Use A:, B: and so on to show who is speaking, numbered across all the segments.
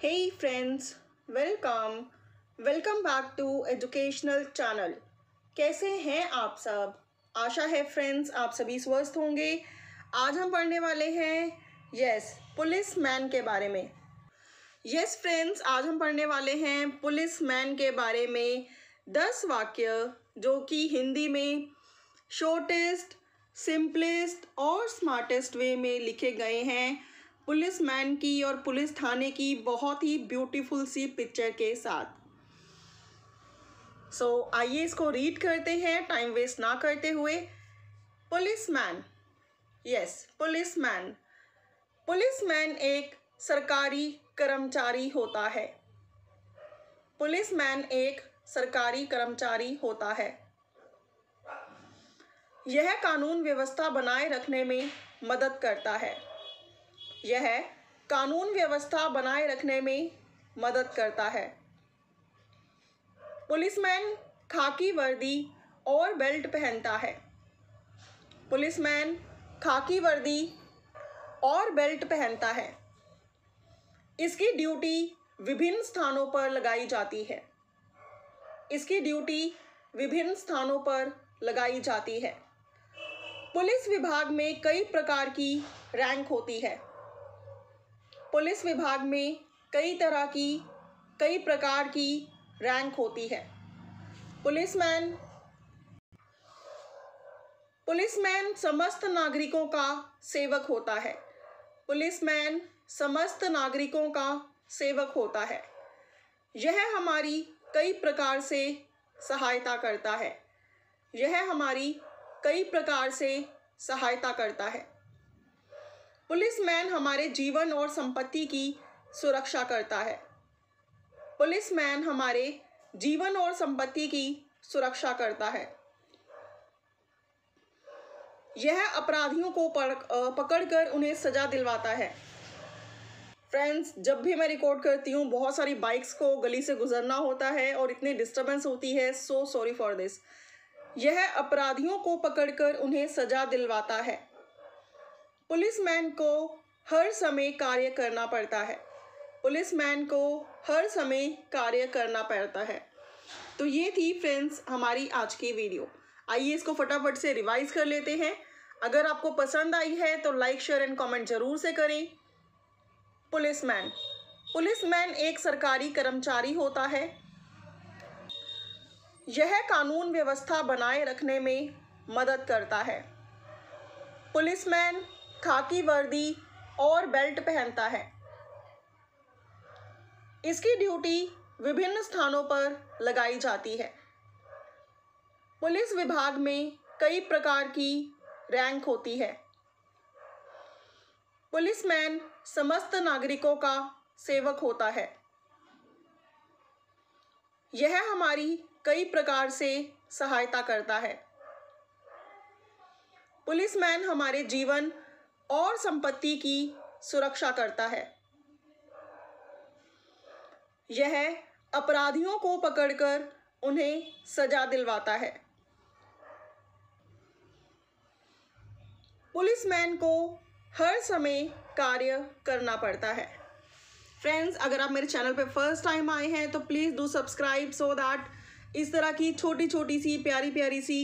A: Hey friends, welcome. Welcome back to educational channel. कैसे हैं आप सब आशा है फ्रेंड्स आप सभी स्वस्थ होंगे आज हम पढ़ने वाले हैं यस पुलिस मैन के बारे में यस फ्रेंड्स आज हम पढ़ने वाले हैं पुलिस मैन के बारे में दस वाक्य जो कि हिंदी में शॉर्टेस्ट सिंपलेस्ट और स्मार्टेस्ट वे में लिखे गए हैं पुलिस मैन की और पुलिस थाने की बहुत ही ब्यूटीफुल सी पिक्चर के साथ सो so, आइए इसको रीड करते हैं टाइम वेस्ट ना करते हुए policeman yes policeman policeman एक सरकारी कर्मचारी होता है पुलिस मैन एक सरकारी कर्मचारी होता है यह कानून व्यवस्था बनाए रखने में मदद करता है यह कानून व्यवस्था बनाए रखने में मदद करता है पुलिसमैन खाकी वर्दी और बेल्ट पहनता है पुलिसमैन खाकी वर्दी और बेल्ट पहनता है इसकी ड्यूटी विभिन्न स्थानों पर लगाई जाती है इसकी ड्यूटी विभिन्न स्थानों पर लगाई जाती है पुलिस विभाग में कई प्रकार की रैंक होती है पुलिस विभाग में कई तरह की कई प्रकार की रैंक होती है पुलिसमैन पुलिसमैन समस्त नागरिकों का सेवक होता है पुलिसमैन समस्त नागरिकों का सेवक होता है यह हमारी कई प्रकार से सहायता करता है यह हमारी कई प्रकार से सहायता करता है पुलिसमैन हमारे जीवन और संपत्ति की सुरक्षा करता है पुलिसमैन हमारे जीवन और संपत्ति की सुरक्षा करता है यह अपराधियों को पकड़कर उन्हें सजा दिलवाता है फ्रेंड्स जब भी मैं रिकॉर्ड करती हूँ बहुत सारी बाइक्स को गली से गुजरना होता है और इतनी डिस्टर्बेंस होती है सो सॉरी फॉर दिस यह अपराधियों को पकड़कर उन्हें सजा दिलवाता है पुलिसमैन को हर समय कार्य करना पड़ता है पुलिसमैन को हर समय कार्य करना पड़ता है तो ये थी फ्रेंड्स हमारी आज की वीडियो आइए इसको फटाफट से रिवाइज कर लेते हैं अगर आपको पसंद आई है तो लाइक शेयर एंड कमेंट ज़रूर से करें पुलिसमैन पुलिसमैन एक सरकारी कर्मचारी होता है यह कानून व्यवस्था बनाए रखने में मदद करता है पुलिसमैन खाकी वर्दी और बेल्ट पहनता है इसकी ड्यूटी विभिन्न स्थानों पर लगाई जाती है पुलिस विभाग में कई प्रकार की रैंक होती है पुलिसमैन समस्त नागरिकों का सेवक होता है यह हमारी कई प्रकार से सहायता करता है पुलिसमैन हमारे जीवन और संपत्ति की सुरक्षा करता है यह अपराधियों को पकड़कर उन्हें सजा दिलवाता है पुलिसमैन को हर समय कार्य करना पड़ता है फ्रेंड्स अगर आप मेरे चैनल पर फर्स्ट टाइम आए हैं तो please do subscribe so that इस तरह की छोटी छोटी सी प्यारी प्यारी सी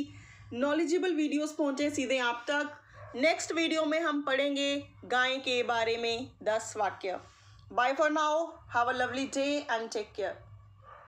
A: नॉलेजेबल वीडियोस पहुंचे सीधे आप तक नेक्स्ट वीडियो में हम पढ़ेंगे गाय के बारे में दस वाक्य bye for now have a lovely day and take care